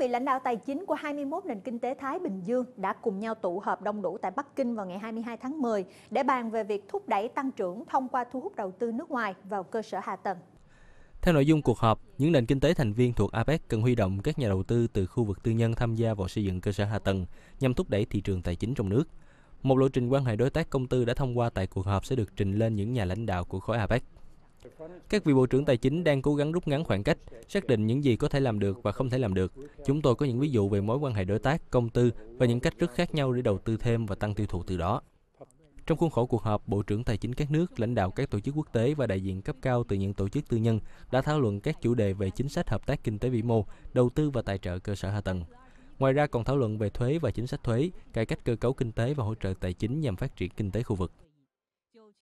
vị lãnh đạo tài chính của 21 nền kinh tế Thái Bình Dương đã cùng nhau tụ họp đông đủ tại Bắc Kinh vào ngày 22 tháng 10 để bàn về việc thúc đẩy tăng trưởng thông qua thu hút đầu tư nước ngoài vào cơ sở hạ tầng. Theo nội dung cuộc họp, những nền kinh tế thành viên thuộc APEC cần huy động các nhà đầu tư từ khu vực tư nhân tham gia vào xây dựng cơ sở hạ tầng nhằm thúc đẩy thị trường tài chính trong nước. Một lộ trình quan hệ đối tác công tư đã thông qua tại cuộc họp sẽ được trình lên những nhà lãnh đạo của khối APEC. Các vị Bộ trưởng Tài chính đang cố gắng rút ngắn khoảng cách, xác định những gì có thể làm được và không thể làm được. Chúng tôi có những ví dụ về mối quan hệ đối tác, công tư và những cách rất khác nhau để đầu tư thêm và tăng tiêu thụ từ đó. Trong khuôn khổ cuộc họp, Bộ trưởng Tài chính các nước, lãnh đạo các tổ chức quốc tế và đại diện cấp cao từ những tổ chức tư nhân đã thảo luận các chủ đề về chính sách hợp tác kinh tế vĩ mô, đầu tư và tài trợ cơ sở hạ tầng. Ngoài ra còn thảo luận về thuế và chính sách thuế, cải cách cơ cấu kinh tế và hỗ trợ tài chính nhằm phát triển kinh tế khu vực.